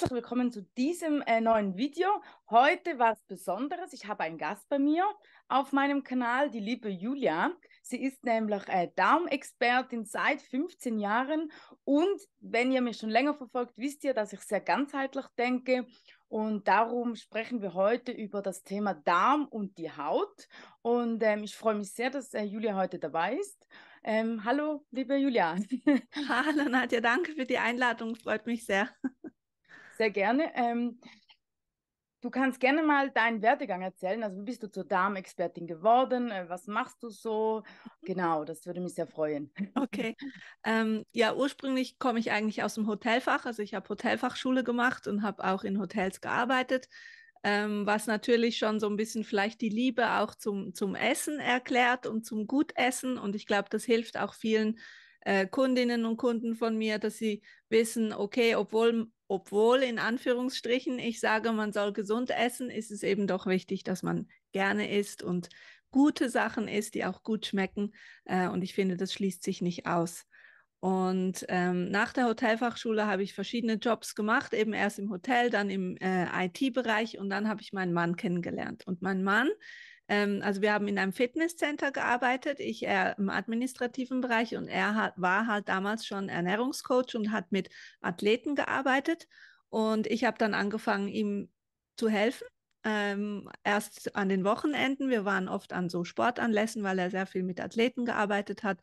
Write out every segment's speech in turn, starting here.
herzlich willkommen zu diesem äh, neuen Video. Heute was Besonderes. Ich habe einen Gast bei mir auf meinem Kanal, die liebe Julia. Sie ist nämlich äh, Darmexpertin seit 15 Jahren und wenn ihr mich schon länger verfolgt, wisst ihr, dass ich sehr ganzheitlich denke und darum sprechen wir heute über das Thema Darm und die Haut. Und ähm, ich freue mich sehr, dass äh, Julia heute dabei ist. Ähm, hallo, liebe Julia. Hallo Nadja, danke für die Einladung, freut mich sehr. Sehr gerne. Ähm, du kannst gerne mal deinen Werdegang erzählen. Also, wie bist du zur Darmexpertin geworden? Äh, was machst du so? Mhm. Genau, das würde mich sehr freuen. Okay. Ähm, ja, ursprünglich komme ich eigentlich aus dem Hotelfach. Also, ich habe Hotelfachschule gemacht und habe auch in Hotels gearbeitet. Ähm, was natürlich schon so ein bisschen vielleicht die Liebe auch zum, zum Essen erklärt und zum Gutessen. Und ich glaube, das hilft auch vielen äh, Kundinnen und Kunden von mir, dass sie wissen, okay, obwohl, obwohl in Anführungsstrichen ich sage, man soll gesund essen, ist es eben doch wichtig, dass man gerne isst und gute Sachen isst, die auch gut schmecken. Äh, und ich finde, das schließt sich nicht aus. Und ähm, nach der Hotelfachschule habe ich verschiedene Jobs gemacht, eben erst im Hotel, dann im äh, IT-Bereich und dann habe ich meinen Mann kennengelernt. Und mein Mann ähm, also wir haben in einem Fitnesscenter gearbeitet, ich eher im administrativen Bereich und er hat, war halt damals schon Ernährungscoach und hat mit Athleten gearbeitet. Und ich habe dann angefangen, ihm zu helfen. Ähm, erst an den Wochenenden. Wir waren oft an so Sportanlässen, weil er sehr viel mit Athleten gearbeitet hat.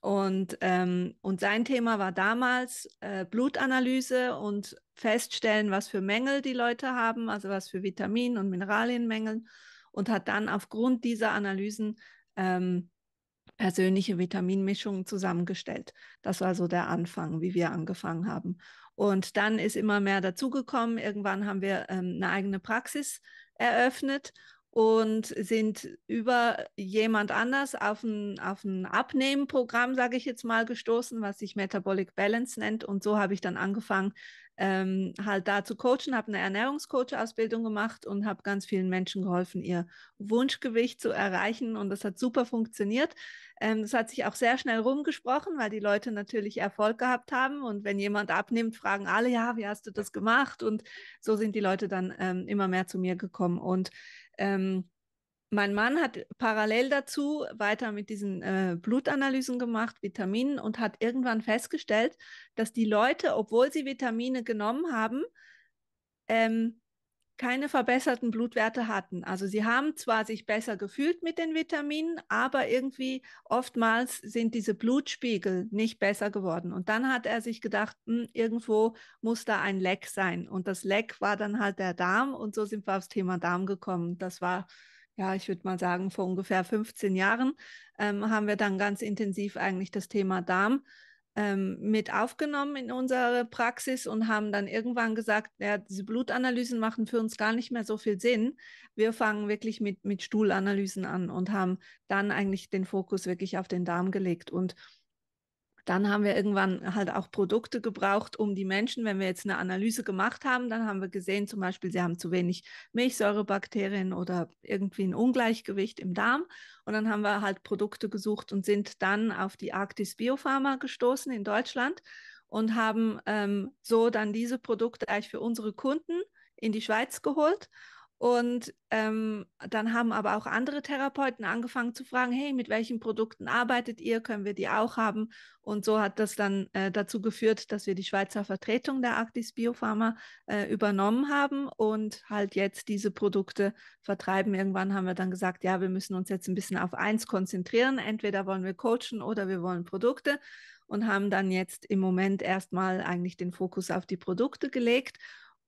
Und, ähm, und sein Thema war damals äh, Blutanalyse und feststellen, was für Mängel die Leute haben, also was für Vitamin- und Mineralienmängel und hat dann aufgrund dieser Analysen ähm, persönliche Vitaminmischungen zusammengestellt. Das war so der Anfang, wie wir angefangen haben. Und dann ist immer mehr dazugekommen. Irgendwann haben wir ähm, eine eigene Praxis eröffnet und sind über jemand anders auf ein, auf ein Abnehmenprogramm, sage ich jetzt mal, gestoßen, was sich Metabolic Balance nennt. Und so habe ich dann angefangen, ähm, halt da zu coachen, habe eine Ernährungscoach-Ausbildung gemacht und habe ganz vielen Menschen geholfen, ihr Wunschgewicht zu erreichen. Und das hat super funktioniert. Ähm, das hat sich auch sehr schnell rumgesprochen, weil die Leute natürlich Erfolg gehabt haben. Und wenn jemand abnimmt, fragen alle, ja, wie hast du das gemacht? Und so sind die Leute dann ähm, immer mehr zu mir gekommen. Und ähm, mein Mann hat parallel dazu weiter mit diesen äh, Blutanalysen gemacht, Vitaminen und hat irgendwann festgestellt, dass die Leute, obwohl sie Vitamine genommen haben, ähm, keine verbesserten Blutwerte hatten. Also sie haben zwar sich besser gefühlt mit den Vitaminen, aber irgendwie oftmals sind diese Blutspiegel nicht besser geworden. Und dann hat er sich gedacht, mh, hm, irgendwo muss da ein Leck sein. Und das Leck war dann halt der Darm. Und so sind wir aufs Thema Darm gekommen. Das war ja, ich würde mal sagen, vor ungefähr 15 Jahren ähm, haben wir dann ganz intensiv eigentlich das Thema Darm ähm, mit aufgenommen in unsere Praxis und haben dann irgendwann gesagt, ja, diese Blutanalysen machen für uns gar nicht mehr so viel Sinn. Wir fangen wirklich mit, mit Stuhlanalysen an und haben dann eigentlich den Fokus wirklich auf den Darm gelegt und dann haben wir irgendwann halt auch Produkte gebraucht, um die Menschen, wenn wir jetzt eine Analyse gemacht haben, dann haben wir gesehen, zum Beispiel, sie haben zu wenig Milchsäurebakterien oder irgendwie ein Ungleichgewicht im Darm. Und dann haben wir halt Produkte gesucht und sind dann auf die Arktis Biopharma gestoßen in Deutschland und haben ähm, so dann diese Produkte eigentlich für unsere Kunden in die Schweiz geholt und ähm, dann haben aber auch andere Therapeuten angefangen zu fragen, hey, mit welchen Produkten arbeitet ihr? Können wir die auch haben? Und so hat das dann äh, dazu geführt, dass wir die Schweizer Vertretung der Arktis Biopharma äh, übernommen haben und halt jetzt diese Produkte vertreiben. Irgendwann haben wir dann gesagt, ja, wir müssen uns jetzt ein bisschen auf eins konzentrieren. Entweder wollen wir coachen oder wir wollen Produkte und haben dann jetzt im Moment erstmal eigentlich den Fokus auf die Produkte gelegt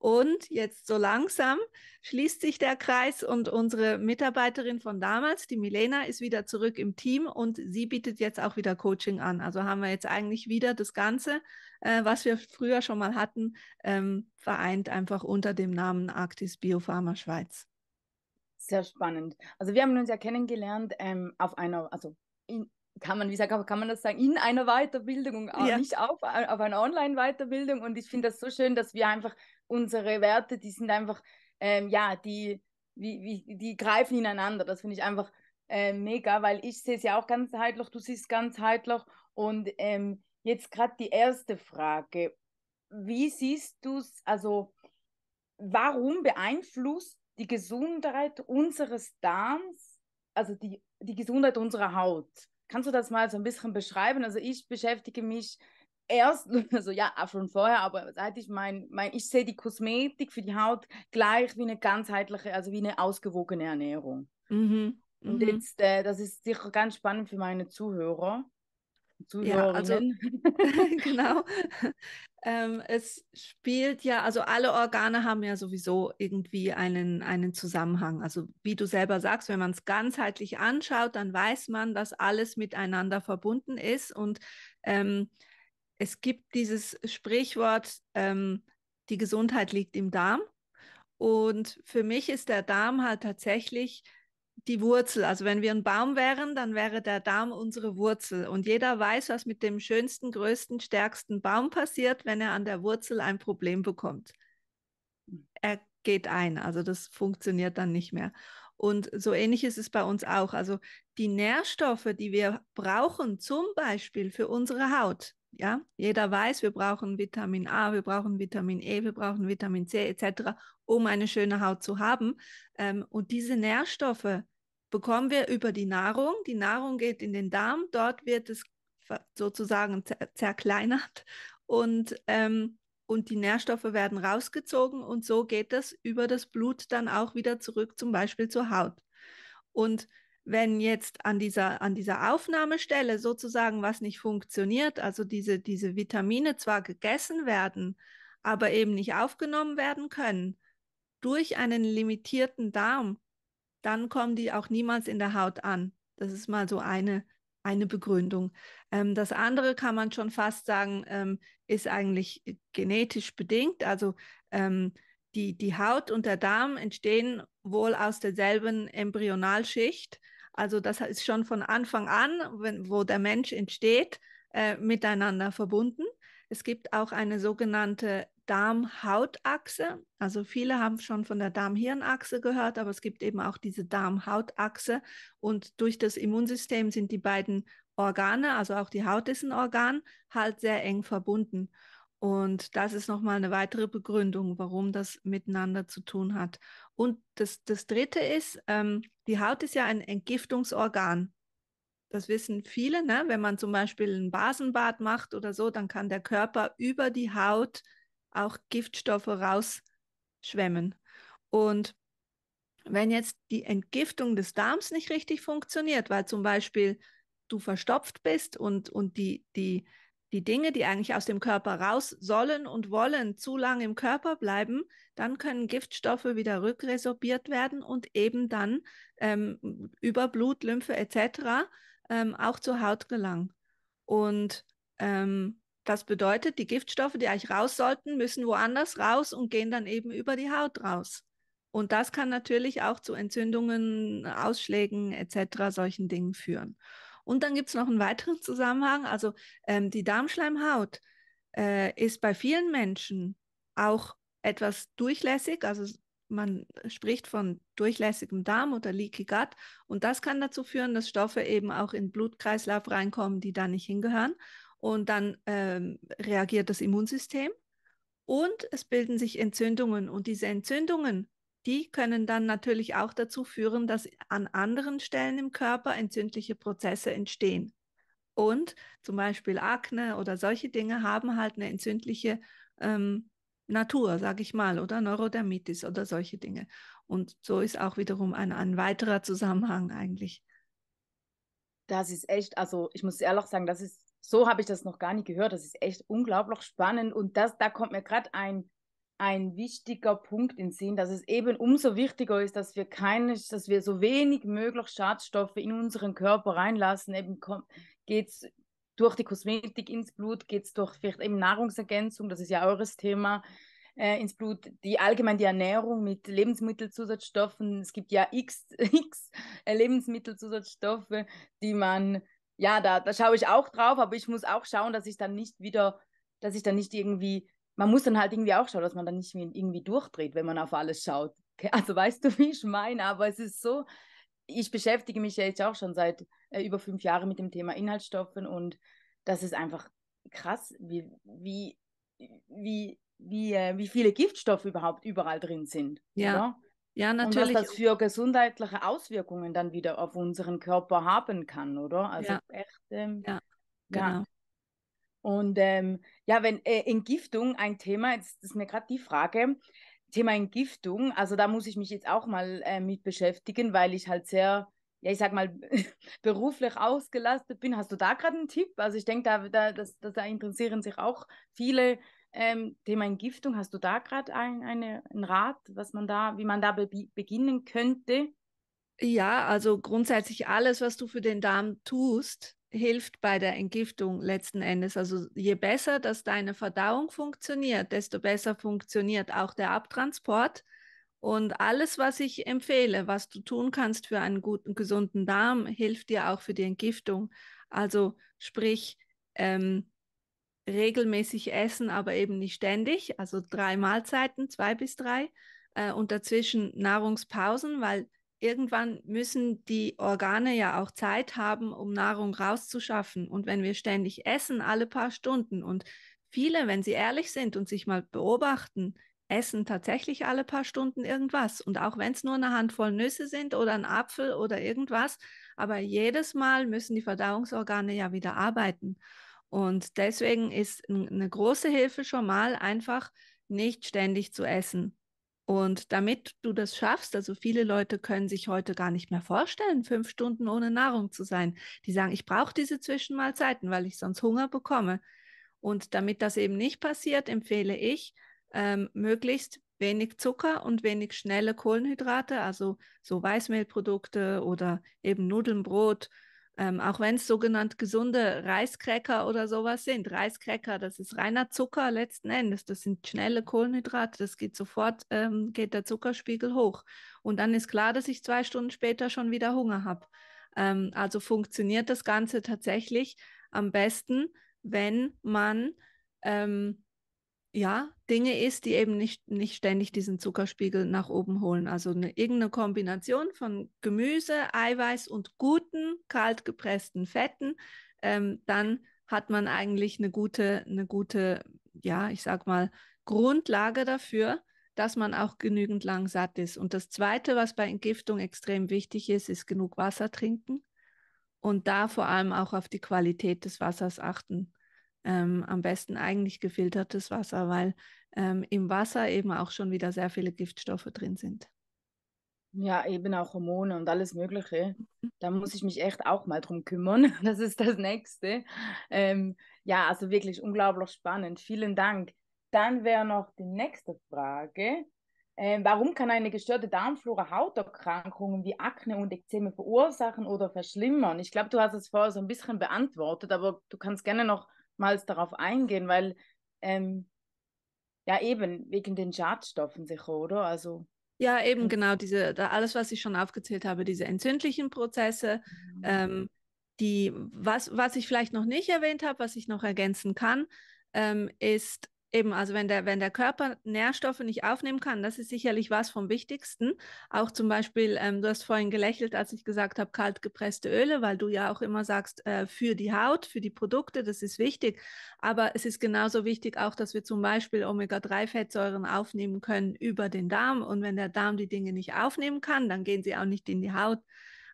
und jetzt so langsam schließt sich der Kreis und unsere Mitarbeiterin von damals, die Milena, ist wieder zurück im Team und sie bietet jetzt auch wieder Coaching an. Also haben wir jetzt eigentlich wieder das Ganze, äh, was wir früher schon mal hatten, ähm, vereint einfach unter dem Namen Arktis Biopharma Schweiz. Sehr spannend. Also wir haben uns ja kennengelernt ähm, auf einer, also in, kann man, wie gesagt, kann man das sagen, in einer Weiterbildung, äh, ja. nicht auf, äh, auf einer Online-Weiterbildung. Und ich finde das so schön, dass wir einfach unsere Werte, die sind einfach, ähm, ja, die, wie, wie, die greifen ineinander. Das finde ich einfach äh, mega, weil ich sehe es ja auch ganzheitlich, du siehst ganzheitlich. Und ähm, jetzt gerade die erste Frage. Wie siehst du es, also warum beeinflusst die Gesundheit unseres Darms, also die, die Gesundheit unserer Haut? Kannst du das mal so ein bisschen beschreiben? Also ich beschäftige mich erst, also ja, auch schon vorher, aber seit ich mein, mein ich sehe die Kosmetik für die Haut gleich wie eine ganzheitliche, also wie eine ausgewogene Ernährung. Mhm. Und mhm. jetzt, äh, das ist sicher ganz spannend für meine Zuhörer. Ja, also genau. ähm, es spielt ja, also alle Organe haben ja sowieso irgendwie einen, einen Zusammenhang. Also wie du selber sagst, wenn man es ganzheitlich anschaut, dann weiß man, dass alles miteinander verbunden ist. Und ähm, es gibt dieses Sprichwort, ähm, die Gesundheit liegt im Darm. Und für mich ist der Darm halt tatsächlich die Wurzel. Also wenn wir ein Baum wären, dann wäre der Darm unsere Wurzel. Und jeder weiß, was mit dem schönsten, größten, stärksten Baum passiert, wenn er an der Wurzel ein Problem bekommt. Er geht ein, also das funktioniert dann nicht mehr. Und so ähnlich ist es bei uns auch. Also die Nährstoffe, die wir brauchen, zum Beispiel für unsere Haut, ja, jeder weiß, wir brauchen Vitamin A, wir brauchen Vitamin E, wir brauchen Vitamin C etc., um eine schöne Haut zu haben. Ähm, und diese Nährstoffe bekommen wir über die Nahrung. Die Nahrung geht in den Darm, dort wird es sozusagen zerkleinert und, ähm, und die Nährstoffe werden rausgezogen und so geht das über das Blut dann auch wieder zurück, zum Beispiel zur Haut. Und wenn jetzt an dieser, an dieser Aufnahmestelle sozusagen was nicht funktioniert, also diese, diese Vitamine zwar gegessen werden, aber eben nicht aufgenommen werden können durch einen limitierten Darm, dann kommen die auch niemals in der Haut an. Das ist mal so eine, eine Begründung. Ähm, das andere kann man schon fast sagen, ähm, ist eigentlich äh, genetisch bedingt. Also ähm, die, die Haut und der Darm entstehen wohl aus derselben Embryonalschicht. Also das ist schon von Anfang an, wenn, wo der Mensch entsteht, äh, miteinander verbunden. Es gibt auch eine sogenannte Darm-Haut-Achse. Also viele haben schon von der Darm-Hirn-Achse gehört, aber es gibt eben auch diese Darm-Haut-Achse. Und durch das Immunsystem sind die beiden Organe, also auch die Haut ist ein Organ, halt sehr eng verbunden. Und das ist nochmal eine weitere Begründung, warum das miteinander zu tun hat. Und das, das Dritte ist, ähm, die Haut ist ja ein Entgiftungsorgan. Das wissen viele, ne? wenn man zum Beispiel ein Basenbad macht oder so, dann kann der Körper über die Haut auch Giftstoffe rausschwemmen. Und wenn jetzt die Entgiftung des Darms nicht richtig funktioniert, weil zum Beispiel du verstopft bist und, und die, die, die Dinge, die eigentlich aus dem Körper raus sollen und wollen, zu lange im Körper bleiben, dann können Giftstoffe wieder rückresorbiert werden und eben dann ähm, über Blut, Lymphe etc. Ähm, auch zur Haut gelangen. Und ähm, das bedeutet, die Giftstoffe, die eigentlich raus sollten, müssen woanders raus und gehen dann eben über die Haut raus. Und das kann natürlich auch zu Entzündungen, Ausschlägen etc. solchen Dingen führen. Und dann gibt es noch einen weiteren Zusammenhang. Also ähm, die Darmschleimhaut äh, ist bei vielen Menschen auch etwas durchlässig. Also man spricht von durchlässigem Darm oder Leaky Gut. Und das kann dazu führen, dass Stoffe eben auch in den Blutkreislauf reinkommen, die da nicht hingehören. Und dann ähm, reagiert das Immunsystem und es bilden sich Entzündungen. Und diese Entzündungen die können dann natürlich auch dazu führen, dass an anderen Stellen im Körper entzündliche Prozesse entstehen. Und zum Beispiel Akne oder solche Dinge haben halt eine entzündliche ähm, Natur, sage ich mal, oder Neurodermitis oder solche Dinge. Und so ist auch wiederum ein, ein weiterer Zusammenhang eigentlich. Das ist echt, also ich muss ehrlich sagen, das ist, so habe ich das noch gar nicht gehört. Das ist echt unglaublich spannend und das, da kommt mir gerade ein ein wichtiger Punkt im Sinn, dass es eben umso wichtiger ist, dass wir keine, dass wir so wenig möglich Schadstoffe in unseren Körper reinlassen. Eben geht es durch die Kosmetik ins Blut, geht es durch vielleicht eben Nahrungsergänzung, das ist ja eures Thema, äh, ins Blut, die allgemein die Ernährung mit Lebensmittelzusatzstoffen. Es gibt ja x, x äh, Lebensmittelzusatzstoffe, die man, ja, da, da schaue ich auch drauf, aber ich muss auch schauen, dass ich dann nicht wieder, dass ich dann nicht irgendwie man muss dann halt irgendwie auch schauen, dass man dann nicht irgendwie durchdreht, wenn man auf alles schaut. Also weißt du, wie ich meine, aber es ist so, ich beschäftige mich ja jetzt auch schon seit äh, über fünf Jahren mit dem Thema Inhaltsstoffen und das ist einfach krass, wie, wie, wie, wie, äh, wie viele Giftstoffe überhaupt überall drin sind. Ja. Oder? Ne? Ja, natürlich. Und was das für gesundheitliche Auswirkungen dann wieder auf unseren Körper haben kann, oder? Also ja. echt. Ähm, ja, genau. Ja. Und ähm, ja, wenn äh, Entgiftung ein Thema, jetzt ist mir gerade die Frage, Thema Entgiftung, also da muss ich mich jetzt auch mal äh, mit beschäftigen, weil ich halt sehr, ja, ich sag mal, beruflich ausgelastet bin. Hast du da gerade einen Tipp? Also ich denke, da, da, das, das, da interessieren sich auch viele. Ähm, Thema Entgiftung, hast du da gerade ein, eine, einen Rat, was man da, wie man da be beginnen könnte? Ja, also grundsätzlich alles, was du für den Darm tust, hilft bei der Entgiftung letzten Endes. Also je besser, dass deine Verdauung funktioniert, desto besser funktioniert auch der Abtransport. Und alles, was ich empfehle, was du tun kannst für einen guten, gesunden Darm, hilft dir auch für die Entgiftung. Also sprich, ähm, regelmäßig essen, aber eben nicht ständig, also drei Mahlzeiten, zwei bis drei, äh, und dazwischen Nahrungspausen, weil irgendwann müssen die Organe ja auch Zeit haben, um Nahrung rauszuschaffen. Und wenn wir ständig essen, alle paar Stunden und viele, wenn sie ehrlich sind und sich mal beobachten, essen tatsächlich alle paar Stunden irgendwas. Und auch wenn es nur eine Handvoll Nüsse sind oder ein Apfel oder irgendwas, aber jedes Mal müssen die Verdauungsorgane ja wieder arbeiten. Und deswegen ist eine große Hilfe schon mal einfach nicht ständig zu essen. Und damit du das schaffst, also viele Leute können sich heute gar nicht mehr vorstellen, fünf Stunden ohne Nahrung zu sein. Die sagen, ich brauche diese Zwischenmahlzeiten, weil ich sonst Hunger bekomme. Und damit das eben nicht passiert, empfehle ich, ähm, möglichst wenig Zucker und wenig schnelle Kohlenhydrate, also so Weißmehlprodukte oder eben Nudeln, Brot ähm, auch wenn es sogenannte gesunde Reiskräcker oder sowas sind. Reiskräcker, das ist reiner Zucker letzten Endes. Das sind schnelle Kohlenhydrate. Das geht sofort, ähm, geht der Zuckerspiegel hoch. Und dann ist klar, dass ich zwei Stunden später schon wieder Hunger habe. Ähm, also funktioniert das Ganze tatsächlich am besten, wenn man ähm, ja, Dinge isst, die eben nicht, nicht ständig diesen Zuckerspiegel nach oben holen. Also eine, irgendeine Kombination von Gemüse, Eiweiß und guten, kalt gepressten Fetten, ähm, dann hat man eigentlich eine gute, eine gute, ja, ich sag mal, Grundlage dafür, dass man auch genügend lang satt ist. Und das Zweite, was bei Entgiftung extrem wichtig ist, ist genug Wasser trinken und da vor allem auch auf die Qualität des Wassers achten ähm, am besten eigentlich gefiltertes Wasser, weil ähm, im Wasser eben auch schon wieder sehr viele Giftstoffe drin sind. Ja, eben auch Hormone und alles Mögliche. Mhm. Da muss ich mich echt auch mal drum kümmern. Das ist das Nächste. Ähm, ja, also wirklich unglaublich spannend. Vielen Dank. Dann wäre noch die nächste Frage. Ähm, warum kann eine gestörte Darmflora Hauterkrankungen wie Akne und Ekzeme verursachen oder verschlimmern? Ich glaube, du hast es vorher so ein bisschen beantwortet, aber du kannst gerne noch mal darauf eingehen, weil ähm, ja eben wegen den Schadstoffen sicher, oder? Also ja, eben ähm genau, diese, alles, was ich schon aufgezählt habe, diese entzündlichen Prozesse, mhm. ähm, die, was, was ich vielleicht noch nicht erwähnt habe, was ich noch ergänzen kann, ähm, ist, Eben, also wenn der, wenn der Körper Nährstoffe nicht aufnehmen kann, das ist sicherlich was vom Wichtigsten. Auch zum Beispiel, ähm, du hast vorhin gelächelt, als ich gesagt habe, kalt gepresste Öle, weil du ja auch immer sagst, äh, für die Haut, für die Produkte, das ist wichtig. Aber es ist genauso wichtig auch, dass wir zum Beispiel Omega-3-Fettsäuren aufnehmen können über den Darm. Und wenn der Darm die Dinge nicht aufnehmen kann, dann gehen sie auch nicht in die Haut.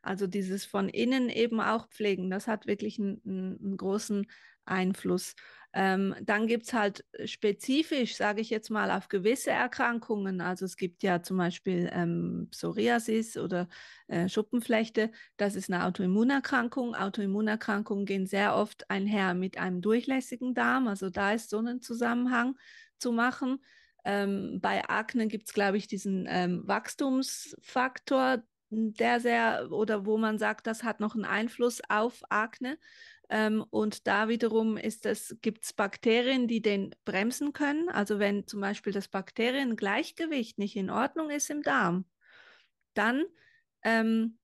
Also dieses von innen eben auch pflegen, das hat wirklich einen, einen großen Einfluss. Ähm, dann es halt äh, spezifisch, sage ich jetzt mal, auf gewisse Erkrankungen, also es gibt ja zum Beispiel ähm, Psoriasis oder äh, Schuppenflechte, das ist eine Autoimmunerkrankung. Autoimmunerkrankungen gehen sehr oft einher mit einem durchlässigen Darm, also da ist so ein Zusammenhang zu machen. Ähm, bei Akne gibt es, glaube ich, diesen ähm, Wachstumsfaktor, der sehr oder wo man sagt, das hat noch einen Einfluss auf Akne. Ähm, und da wiederum ist es, gibt es Bakterien, die den bremsen können. Also wenn zum Beispiel das Bakteriengleichgewicht nicht in Ordnung ist im Darm, dann, ähm,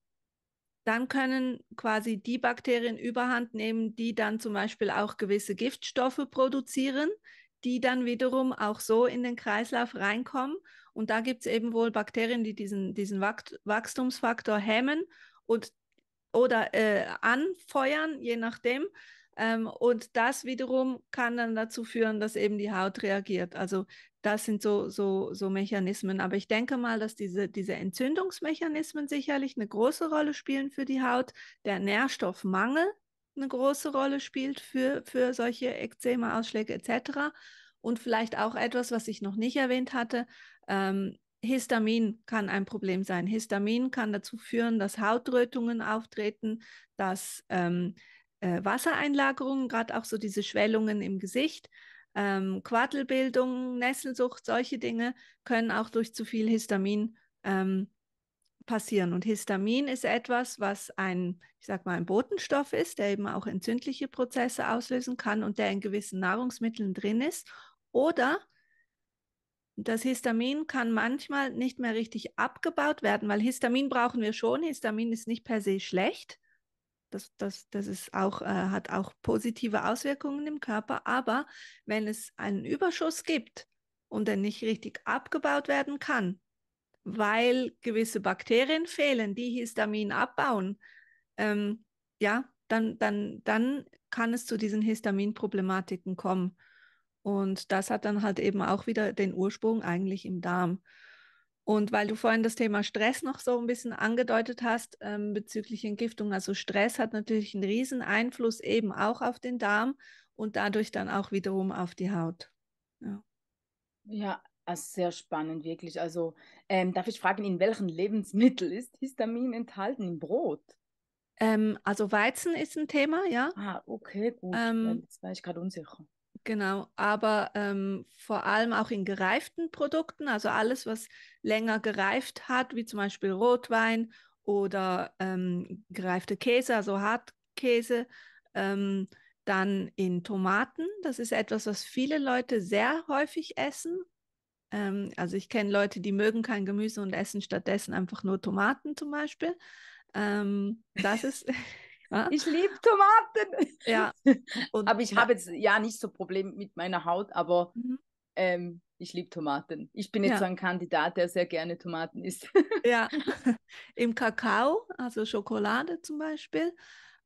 dann können quasi die Bakterien überhand nehmen, die dann zum Beispiel auch gewisse Giftstoffe produzieren, die dann wiederum auch so in den Kreislauf reinkommen und da gibt es eben wohl Bakterien, die diesen, diesen Wachstumsfaktor hemmen und oder äh, anfeuern, je nachdem. Ähm, und das wiederum kann dann dazu führen, dass eben die Haut reagiert. Also das sind so, so, so Mechanismen. Aber ich denke mal, dass diese, diese Entzündungsmechanismen sicherlich eine große Rolle spielen für die Haut. Der Nährstoffmangel eine große Rolle spielt für, für solche Ekzema, Ausschläge etc. Und vielleicht auch etwas, was ich noch nicht erwähnt hatte, ähm, Histamin kann ein Problem sein. Histamin kann dazu führen, dass Hautrötungen auftreten, dass ähm, äh, Wassereinlagerungen, gerade auch so diese Schwellungen im Gesicht, ähm, Quaddelbildung, Nesselsucht, solche Dinge können auch durch zu viel Histamin ähm, passieren. Und Histamin ist etwas, was ein, ich sag mal, ein Botenstoff ist, der eben auch entzündliche Prozesse auslösen kann und der in gewissen Nahrungsmitteln drin ist oder das Histamin kann manchmal nicht mehr richtig abgebaut werden, weil Histamin brauchen wir schon. Histamin ist nicht per se schlecht. Das, das, das ist auch, äh, hat auch positive Auswirkungen im Körper. Aber wenn es einen Überschuss gibt und er nicht richtig abgebaut werden kann, weil gewisse Bakterien fehlen, die Histamin abbauen, ähm, ja, dann, dann, dann kann es zu diesen Histaminproblematiken kommen. Und das hat dann halt eben auch wieder den Ursprung eigentlich im Darm. Und weil du vorhin das Thema Stress noch so ein bisschen angedeutet hast ähm, bezüglich Entgiftung, also Stress hat natürlich einen riesen Einfluss eben auch auf den Darm und dadurch dann auch wiederum auf die Haut. Ja, ja also sehr spannend, wirklich. Also ähm, darf ich fragen, in welchen Lebensmitteln ist Histamin enthalten? Im Brot? Ähm, also Weizen ist ein Thema, ja. Ah, okay, gut. Ähm, Jetzt war ich gerade unsicher. Genau, aber ähm, vor allem auch in gereiften Produkten, also alles, was länger gereift hat, wie zum Beispiel Rotwein oder ähm, gereifte Käse, also Hartkäse, ähm, dann in Tomaten. Das ist etwas, was viele Leute sehr häufig essen. Ähm, also ich kenne Leute, die mögen kein Gemüse und essen stattdessen einfach nur Tomaten zum Beispiel. Ähm, das ist ja? Ich liebe Tomaten. Ja. Und, aber ich habe jetzt ja nicht so Probleme mit meiner Haut, aber mhm. ähm, ich liebe Tomaten. Ich bin jetzt ja. so ein Kandidat, der sehr gerne Tomaten isst. ja, im Kakao, also Schokolade zum Beispiel.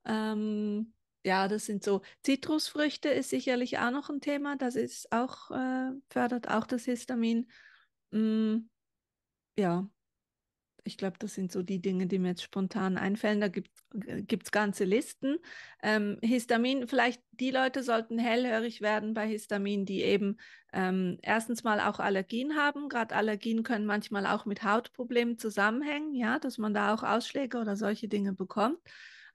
Ähm, ja, das sind so Zitrusfrüchte ist sicherlich auch noch ein Thema. Das ist auch äh, fördert auch das Histamin. Mm, ja, ich glaube, das sind so die Dinge, die mir jetzt spontan einfallen. Da gibt es äh, ganze Listen. Ähm, Histamin, vielleicht die Leute sollten hellhörig werden bei Histamin, die eben ähm, erstens mal auch Allergien haben. Gerade Allergien können manchmal auch mit Hautproblemen zusammenhängen, ja, dass man da auch Ausschläge oder solche Dinge bekommt.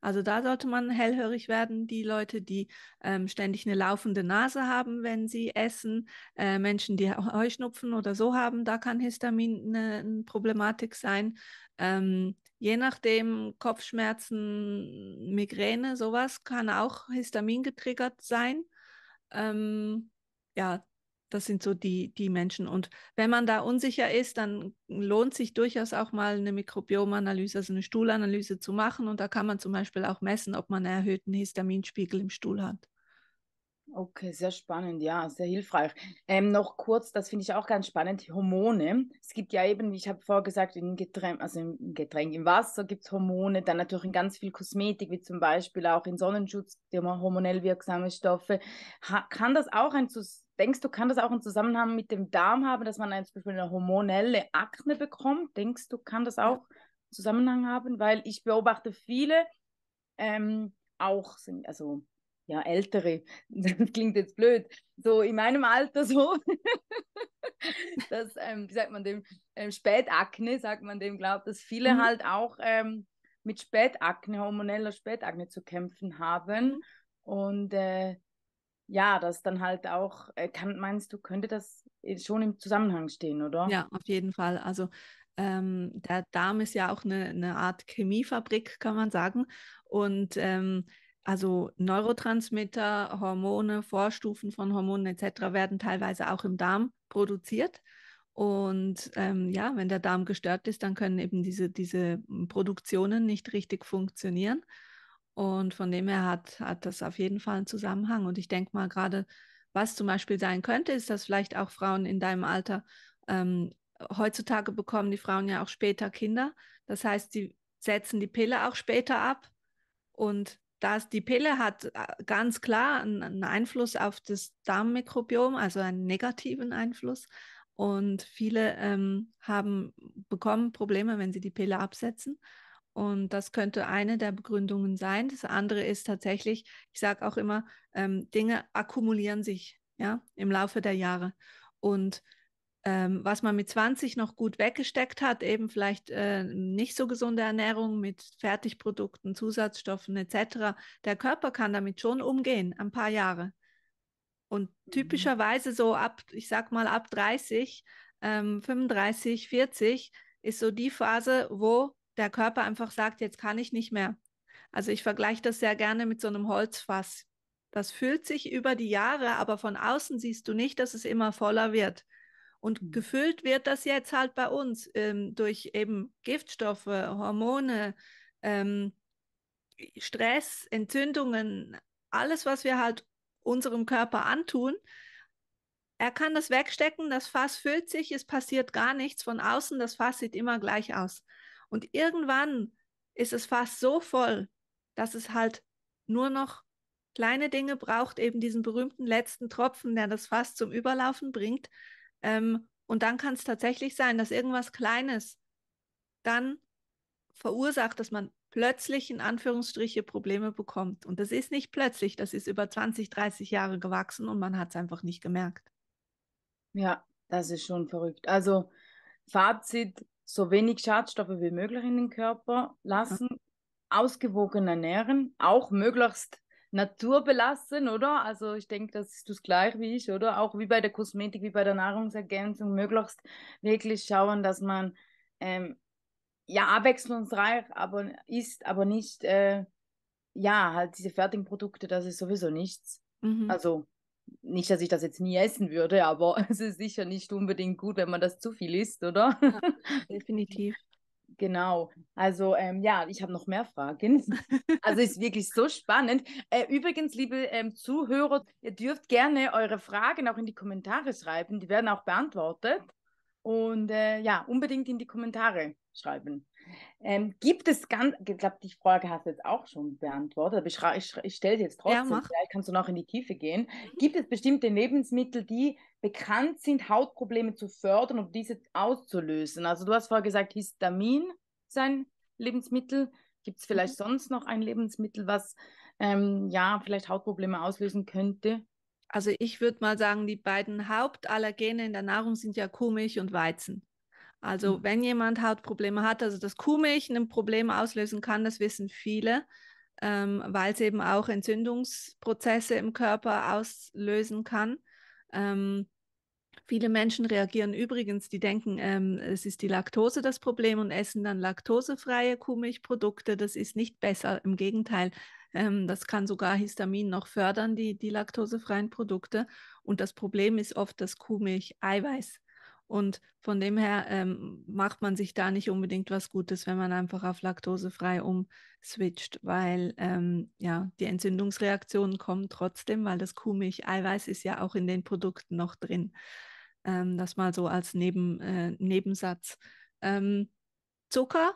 Also da sollte man hellhörig werden. Die Leute, die ähm, ständig eine laufende Nase haben, wenn sie essen, äh, Menschen, die Heuschnupfen oder so haben, da kann Histamin eine, eine Problematik sein. Ähm, je nachdem Kopfschmerzen, Migräne, sowas kann auch Histamin getriggert sein. Ähm, ja, das sind so die, die Menschen. Und wenn man da unsicher ist, dann lohnt sich durchaus auch mal eine Mikrobiomanalyse, also eine Stuhlanalyse zu machen. Und da kann man zum Beispiel auch messen, ob man einen erhöhten Histaminspiegel im Stuhl hat. Okay, sehr spannend, ja, sehr hilfreich. Ähm, noch kurz, das finde ich auch ganz spannend, Hormone. Es gibt ja eben, wie ich habe vorher gesagt, in Getränk, also im Getränk, im Wasser gibt es Hormone, dann natürlich in ganz viel Kosmetik, wie zum Beispiel auch in Sonnenschutz, die haben hormonell wirksame Stoffe. Ha kann das auch ein Zusammenhang Denkst du, kann das auch einen Zusammenhang mit dem Darm haben, dass man zum Beispiel eine hormonelle Akne bekommt? Denkst du, kann das auch einen Zusammenhang haben? Weil ich beobachte viele, ähm, auch sind, also ja, ältere, das klingt jetzt blöd, so in meinem Alter so, dass, ähm, wie sagt man dem, ähm, Spätakne, sagt man dem, glaubt, dass viele mhm. halt auch ähm, mit Spätakne, hormoneller Spätakne zu kämpfen haben. Mhm. Und äh, ja, das dann halt auch, äh, kann, meinst du, könnte das schon im Zusammenhang stehen, oder? Ja, auf jeden Fall. Also ähm, der Darm ist ja auch eine, eine Art Chemiefabrik, kann man sagen. Und ähm, also Neurotransmitter, Hormone, Vorstufen von Hormonen etc. werden teilweise auch im Darm produziert. Und ähm, ja, wenn der Darm gestört ist, dann können eben diese, diese hm, Produktionen nicht richtig funktionieren. Und von dem her hat, hat das auf jeden Fall einen Zusammenhang. Und ich denke mal gerade, was zum Beispiel sein könnte, ist, dass vielleicht auch Frauen in deinem Alter, ähm, heutzutage bekommen die Frauen ja auch später Kinder. Das heißt, sie setzen die Pille auch später ab. Und das, die Pille hat äh, ganz klar einen Einfluss auf das Darmmikrobiom, also einen negativen Einfluss. Und viele ähm, haben bekommen Probleme, wenn sie die Pille absetzen. Und das könnte eine der Begründungen sein. Das andere ist tatsächlich, ich sage auch immer, ähm, Dinge akkumulieren sich ja, im Laufe der Jahre. Und ähm, was man mit 20 noch gut weggesteckt hat, eben vielleicht äh, nicht so gesunde Ernährung mit Fertigprodukten, Zusatzstoffen etc., der Körper kann damit schon umgehen, ein paar Jahre. Und mhm. typischerweise so ab, ich sag mal ab 30, ähm, 35, 40 ist so die Phase, wo der Körper einfach sagt, jetzt kann ich nicht mehr. Also ich vergleiche das sehr gerne mit so einem Holzfass. Das füllt sich über die Jahre, aber von außen siehst du nicht, dass es immer voller wird. Und mhm. gefüllt wird das jetzt halt bei uns ähm, durch eben Giftstoffe, Hormone, ähm, Stress, Entzündungen, alles, was wir halt unserem Körper antun. Er kann das wegstecken, das Fass füllt sich, es passiert gar nichts von außen, das Fass sieht immer gleich aus. Und irgendwann ist es fast so voll, dass es halt nur noch kleine Dinge braucht, eben diesen berühmten letzten Tropfen, der das Fass zum Überlaufen bringt. Ähm, und dann kann es tatsächlich sein, dass irgendwas Kleines dann verursacht, dass man plötzlich in Anführungsstriche Probleme bekommt. Und das ist nicht plötzlich, das ist über 20, 30 Jahre gewachsen und man hat es einfach nicht gemerkt. Ja, das ist schon verrückt. Also Fazit, so wenig Schadstoffe wie möglich in den Körper lassen, ausgewogen ernähren, auch möglichst naturbelassen, oder? Also ich denke, das ist das gleich wie ich, oder? Auch wie bei der Kosmetik, wie bei der Nahrungsergänzung, möglichst wirklich schauen, dass man ähm, ja abwechslungsreich aber isst, aber nicht äh, ja, halt diese fertigen Produkte, das ist sowieso nichts. Mhm. Also nicht, dass ich das jetzt nie essen würde, aber es ist sicher nicht unbedingt gut, wenn man das zu viel isst, oder? Ja, definitiv. Genau. Also ähm, ja, ich habe noch mehr Fragen. Also ist wirklich so spannend. Äh, übrigens, liebe ähm, Zuhörer, ihr dürft gerne eure Fragen auch in die Kommentare schreiben. Die werden auch beantwortet. Und äh, ja, unbedingt in die Kommentare schreiben. Ähm, gibt es ganz, ich glaube, die Frage hast du jetzt auch schon beantwortet, aber ich, ich, ich stelle jetzt trotzdem, ja, vielleicht kannst du noch in die Tiefe gehen. Mhm. Gibt es bestimmte Lebensmittel, die bekannt sind, Hautprobleme zu fördern und diese auszulösen? Also du hast vorher gesagt, Histamin ist ein Lebensmittel. Gibt es vielleicht mhm. sonst noch ein Lebensmittel, was ähm, ja vielleicht Hautprobleme auslösen könnte? Also ich würde mal sagen, die beiden Hauptallergene in der Nahrung sind ja Kuhmilch und Weizen. Also mhm. wenn jemand Hautprobleme hat, also dass Kuhmilch ein Problem auslösen kann, das wissen viele, ähm, weil es eben auch Entzündungsprozesse im Körper auslösen kann. Ähm, viele Menschen reagieren übrigens, die denken, ähm, es ist die Laktose das Problem und essen dann laktosefreie Kuhmilchprodukte. Das ist nicht besser, im Gegenteil. Ähm, das kann sogar Histamin noch fördern, die, die laktosefreien Produkte. Und das Problem ist oft das Kuhmilch Eiweiß. Und von dem her ähm, macht man sich da nicht unbedingt was Gutes, wenn man einfach auf laktosefrei umswitcht, weil ähm, ja die Entzündungsreaktionen kommen trotzdem, weil das Kuhmilch-Eiweiß ist ja auch in den Produkten noch drin. Ähm, das mal so als Neben, äh, Nebensatz. Ähm, Zucker,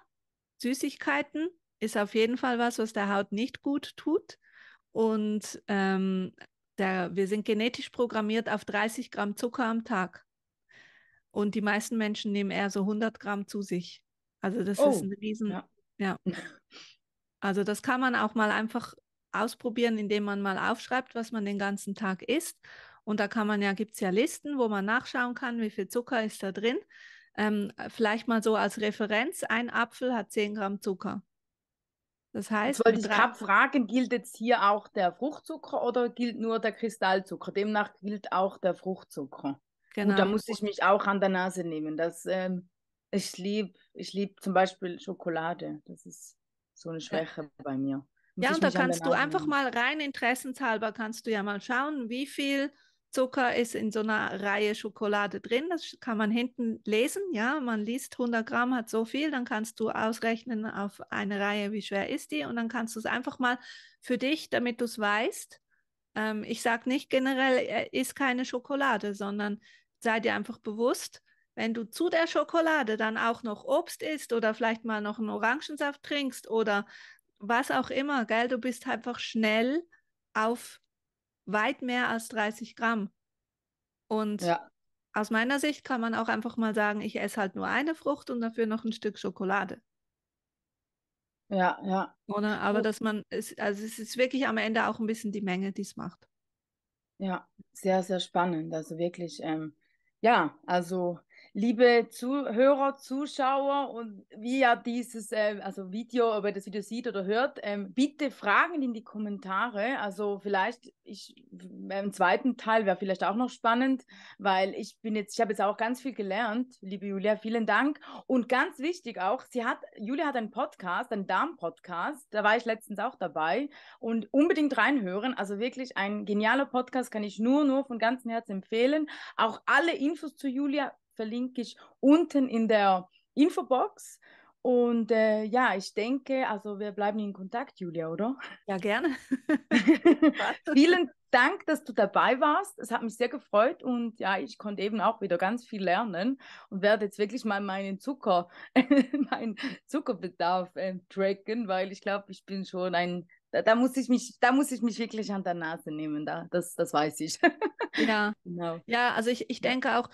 Süßigkeiten ist auf jeden Fall was, was der Haut nicht gut tut. Und ähm, der, wir sind genetisch programmiert auf 30 Gramm Zucker am Tag. Und die meisten Menschen nehmen eher so 100 Gramm zu sich. Also das oh, ist ein Riesen. Ja. ja. Also das kann man auch mal einfach ausprobieren, indem man mal aufschreibt, was man den ganzen Tag isst. Und da kann man ja, gibt es ja Listen, wo man nachschauen kann, wie viel Zucker ist da drin. Ähm, vielleicht mal so als Referenz, ein Apfel hat 10 Gramm Zucker. Das heißt, jetzt wollte ich gerade fragen, gilt jetzt hier auch der Fruchtzucker oder gilt nur der Kristallzucker? Demnach gilt auch der Fruchtzucker. Genau. Gut, da genau. muss ich mich auch an der Nase nehmen. Das, ähm, ich liebe ich lieb zum Beispiel Schokolade. Das ist so eine Schwäche ja. bei mir. Muss ja, und da kannst du einfach mal rein interessenshalber, kannst du ja mal schauen, wie viel Zucker ist in so einer Reihe Schokolade drin. Das kann man hinten lesen. Ja, man liest 100 Gramm hat so viel. Dann kannst du ausrechnen auf eine Reihe, wie schwer ist die. Und dann kannst du es einfach mal für dich, damit du es weißt. Ähm, ich sage nicht generell, äh, ist keine Schokolade, sondern sei dir einfach bewusst, wenn du zu der Schokolade dann auch noch Obst isst oder vielleicht mal noch einen Orangensaft trinkst oder was auch immer, gell, du bist einfach schnell auf weit mehr als 30 Gramm. Und ja. aus meiner Sicht kann man auch einfach mal sagen, ich esse halt nur eine Frucht und dafür noch ein Stück Schokolade. Ja, ja. Oder? Aber oh. dass man, es, also es ist wirklich am Ende auch ein bisschen die Menge, die es macht. Ja, sehr, sehr spannend. Also wirklich, ähm, ja, also liebe Zuhörer, Zuschauer und wie ihr dieses äh, also Video, ob ihr das Video sieht oder hört, ähm, bitte Fragen in die Kommentare. Also vielleicht ich, im zweiten Teil wäre vielleicht auch noch spannend, weil ich bin jetzt, ich habe jetzt auch ganz viel gelernt, liebe Julia, vielen Dank. Und ganz wichtig auch, sie hat, Julia hat einen Podcast, einen Darm-Podcast, da war ich letztens auch dabei und unbedingt reinhören. Also wirklich ein genialer Podcast, kann ich nur, nur von ganzem Herzen empfehlen. Auch alle Infos zu Julia verlinke ich unten in der Infobox. Und äh, ja, ich denke, also wir bleiben in Kontakt, Julia, oder? Ja, gerne. Vielen Dank, dass du dabei warst. Es hat mich sehr gefreut und ja, ich konnte eben auch wieder ganz viel lernen und werde jetzt wirklich mal meinen Zucker, meinen Zuckerbedarf äh, tracken, weil ich glaube, ich bin schon ein da, da, muss ich mich, da muss ich mich wirklich an der Nase nehmen, da, das, das weiß ich. ja. Genau. ja, also ich, ich denke auch,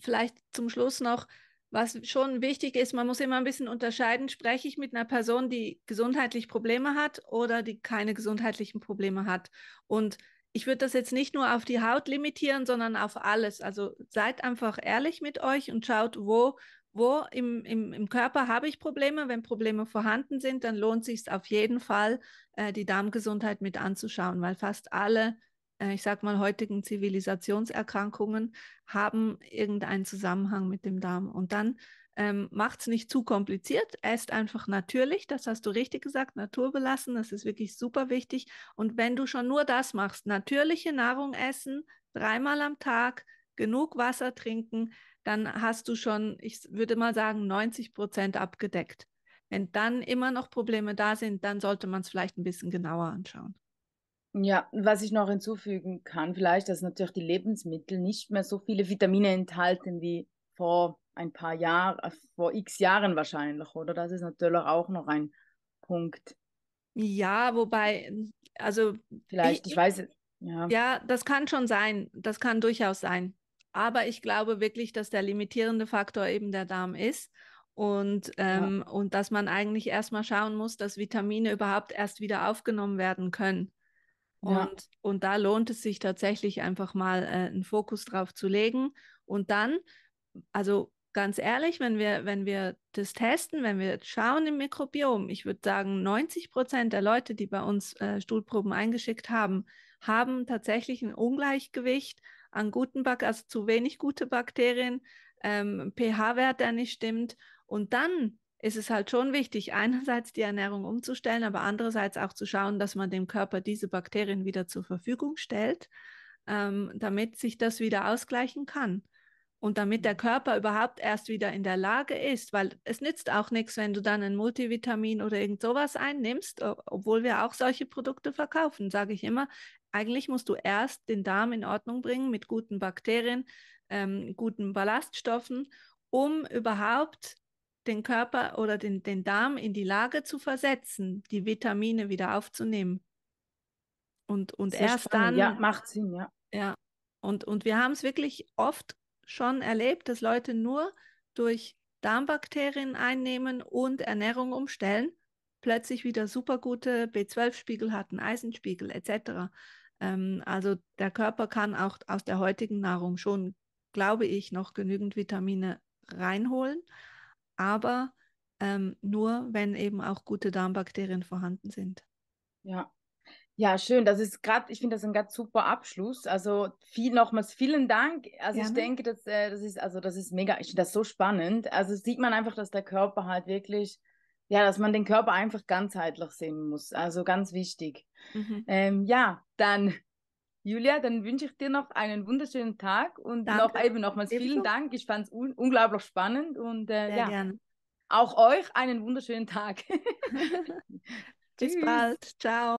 vielleicht zum Schluss noch, was schon wichtig ist, man muss immer ein bisschen unterscheiden, spreche ich mit einer Person, die gesundheitlich Probleme hat oder die keine gesundheitlichen Probleme hat. Und ich würde das jetzt nicht nur auf die Haut limitieren, sondern auf alles. Also seid einfach ehrlich mit euch und schaut, wo wo im, im, im Körper habe ich Probleme. Wenn Probleme vorhanden sind, dann lohnt sich auf jeden Fall, äh, die Darmgesundheit mit anzuschauen, weil fast alle, äh, ich sag mal, heutigen Zivilisationserkrankungen haben irgendeinen Zusammenhang mit dem Darm. Und dann ähm, es nicht zu kompliziert, esst einfach natürlich, das hast du richtig gesagt, naturbelassen, das ist wirklich super wichtig. Und wenn du schon nur das machst, natürliche Nahrung essen, dreimal am Tag, genug Wasser trinken, dann hast du schon, ich würde mal sagen, 90 Prozent abgedeckt. Wenn dann immer noch Probleme da sind, dann sollte man es vielleicht ein bisschen genauer anschauen. Ja, was ich noch hinzufügen kann, vielleicht, dass natürlich die Lebensmittel nicht mehr so viele Vitamine enthalten wie vor ein paar Jahren, äh, vor x Jahren wahrscheinlich, oder? Das ist natürlich auch noch ein Punkt. Ja, wobei, also. Vielleicht, ich, ich weiß, ja. Ja, das kann schon sein. Das kann durchaus sein. Aber ich glaube wirklich, dass der limitierende Faktor eben der Darm ist. Und, ähm, ja. und dass man eigentlich erstmal schauen muss, dass Vitamine überhaupt erst wieder aufgenommen werden können. Und, ja. und da lohnt es sich tatsächlich einfach mal äh, einen Fokus drauf zu legen. Und dann, also ganz ehrlich, wenn wir, wenn wir das testen, wenn wir schauen im Mikrobiom, ich würde sagen, 90 Prozent der Leute, die bei uns äh, Stuhlproben eingeschickt haben, haben tatsächlich ein Ungleichgewicht an guten Bakterien, also zu wenig gute Bakterien, ähm, pH-Wert, der nicht stimmt. Und dann ist es halt schon wichtig, einerseits die Ernährung umzustellen, aber andererseits auch zu schauen, dass man dem Körper diese Bakterien wieder zur Verfügung stellt, ähm, damit sich das wieder ausgleichen kann. Und damit der Körper überhaupt erst wieder in der Lage ist, weil es nützt auch nichts, wenn du dann ein Multivitamin oder irgend sowas einnimmst, obwohl wir auch solche Produkte verkaufen, sage ich immer eigentlich musst du erst den Darm in Ordnung bringen mit guten Bakterien, ähm, guten Ballaststoffen, um überhaupt den Körper oder den, den Darm in die Lage zu versetzen, die Vitamine wieder aufzunehmen. Und, und Sehr erst spannend. dann. Ja, macht Sinn, ja. Ja. Und, und wir haben es wirklich oft schon erlebt, dass Leute nur durch Darmbakterien einnehmen und Ernährung umstellen plötzlich wieder super gute B12-Spiegel hatten, Eisenspiegel etc. Ähm, also der Körper kann auch aus der heutigen Nahrung schon, glaube ich, noch genügend Vitamine reinholen, aber ähm, nur, wenn eben auch gute Darmbakterien vorhanden sind. Ja, ja, schön. Das ist gerade, ich finde das ein ganz super Abschluss. Also viel nochmals vielen Dank. Also Gerne. ich denke, das, äh, das ist, also das ist mega, ich finde das so spannend. Also sieht man einfach, dass der Körper halt wirklich ja, dass man den Körper einfach ganzheitlich sehen muss. Also ganz wichtig. Mhm. Ähm, ja, dann, Julia, dann wünsche ich dir noch einen wunderschönen Tag und Danke. noch eben nochmals vielen Dank. Ich fand es un unglaublich spannend und äh, Sehr ja, gerne. auch euch einen wunderschönen Tag. Bis bald. Ciao.